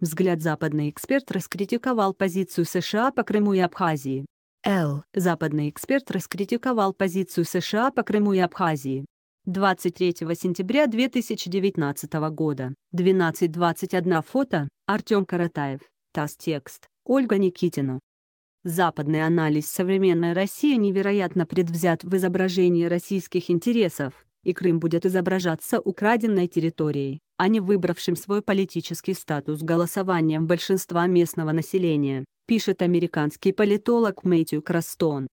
Взгляд западный эксперт раскритиковал позицию США по Крыму и Абхазии. Л. Западный эксперт раскритиковал позицию США по Крыму и Абхазии. 23 сентября 2019 года. 12.21 фото. Артем Каратаев. ТАСС-текст. Ольга Никитина. Западный анализ современной России невероятно предвзят в изображении российских интересов, и Крым будет изображаться украденной территорией а не выбравшим свой политический статус голосованием большинства местного населения, пишет американский политолог Мэтью Крастон.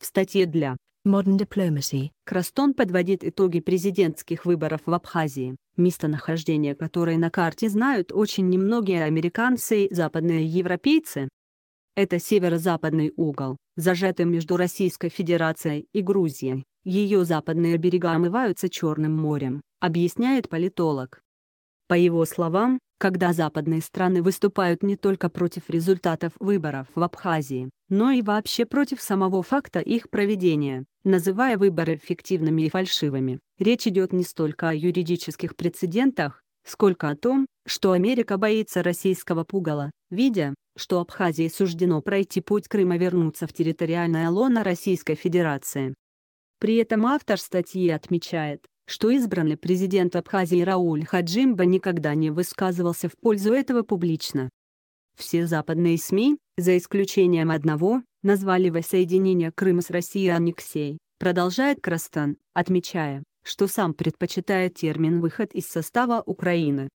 В статье для Modern Diplomacy Крастон подводит итоги президентских выборов в Абхазии, местонахождение которой на карте знают очень немногие американцы и западные европейцы. Это северо-западный угол, зажатый между Российской Федерацией и Грузией. Ее западные берега омываются Черным морем, объясняет политолог. По его словам, когда западные страны выступают не только против результатов выборов в Абхазии, но и вообще против самого факта их проведения, называя выборы фиктивными и фальшивыми, речь идет не столько о юридических прецедентах, сколько о том, что Америка боится российского пугала, видя, что Абхазии суждено пройти путь Крыма вернуться в территориальное лоно Российской Федерации. При этом автор статьи отмечает, что избранный президент Абхазии Рауль Хаджимба никогда не высказывался в пользу этого публично. Все западные СМИ, за исключением одного, назвали воссоединение Крыма с Россией аннексией, продолжает Крастан, отмечая, что сам предпочитает термин «выход из состава Украины».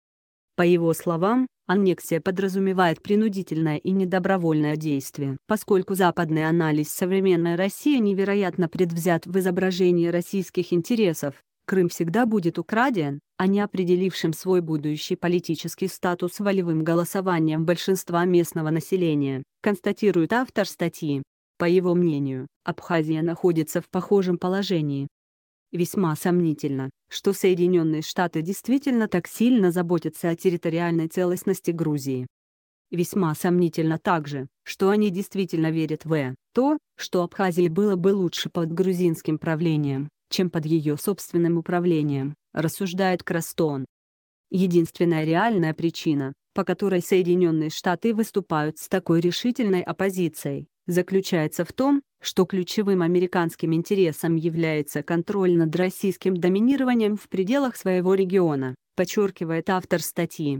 По его словам, аннексия подразумевает принудительное и недобровольное действие. Поскольку западный анализ современной России невероятно предвзят в изображении российских интересов, Крым всегда будет украден, а не определившим свой будущий политический статус волевым голосованием большинства местного населения, констатирует автор статьи. По его мнению, Абхазия находится в похожем положении. Весьма сомнительно, что Соединенные Штаты действительно так сильно заботятся о территориальной целостности Грузии. Весьма сомнительно также, что они действительно верят в то, что Абхазии было бы лучше под грузинским правлением, чем под ее собственным управлением, рассуждает Крастон. Единственная реальная причина, по которой Соединенные Штаты выступают с такой решительной оппозицией, заключается в том, что ключевым американским интересом является контроль над российским доминированием в пределах своего региона, подчеркивает автор статьи.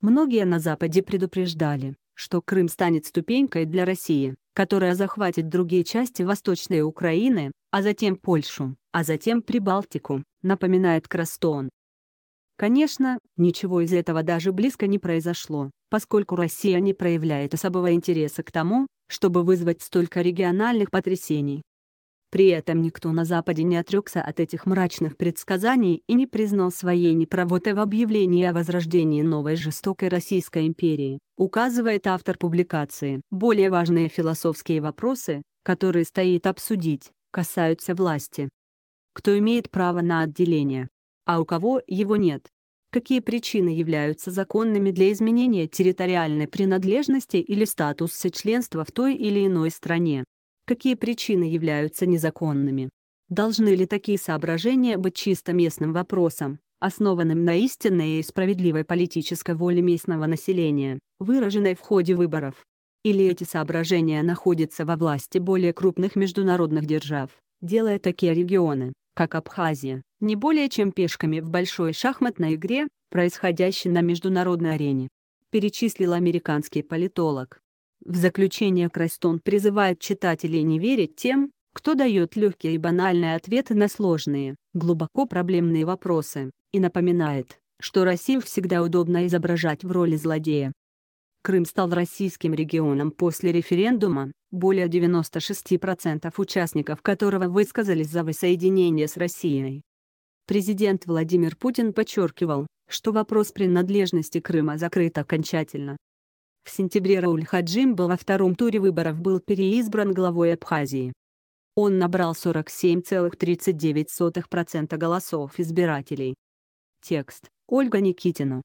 Многие на Западе предупреждали, что Крым станет ступенькой для России, которая захватит другие части Восточной Украины, а затем Польшу а затем Прибалтику, напоминает Крастон. Конечно, ничего из этого даже близко не произошло, поскольку Россия не проявляет особого интереса к тому, чтобы вызвать столько региональных потрясений. При этом никто на Западе не отрекся от этих мрачных предсказаний и не признал своей неправоты в объявлении о возрождении новой жестокой Российской империи, указывает автор публикации. Более важные философские вопросы, которые стоит обсудить, касаются власти, кто имеет право на отделение, а у кого его нет. Какие причины являются законными для изменения территориальной принадлежности или статуса членства в той или иной стране? Какие причины являются незаконными? Должны ли такие соображения быть чисто местным вопросом, основанным на истинной и справедливой политической воле местного населения, выраженной в ходе выборов? Или эти соображения находятся во власти более крупных международных держав, делая такие регионы как Абхазия, не более чем пешками в большой шахматной игре, происходящей на международной арене. Перечислил американский политолог. В заключение Крайстон призывает читателей не верить тем, кто дает легкие и банальные ответы на сложные, глубоко проблемные вопросы, и напоминает, что Россию всегда удобно изображать в роли злодея, Крым стал российским регионом после референдума, более 96% участников которого высказались за воссоединение с Россией. Президент Владимир Путин подчеркивал, что вопрос принадлежности Крыма закрыт окончательно. В сентябре Рауль Хаджимба во втором туре выборов был переизбран главой Абхазии. Он набрал 47,39% голосов избирателей. Текст Ольга Никитина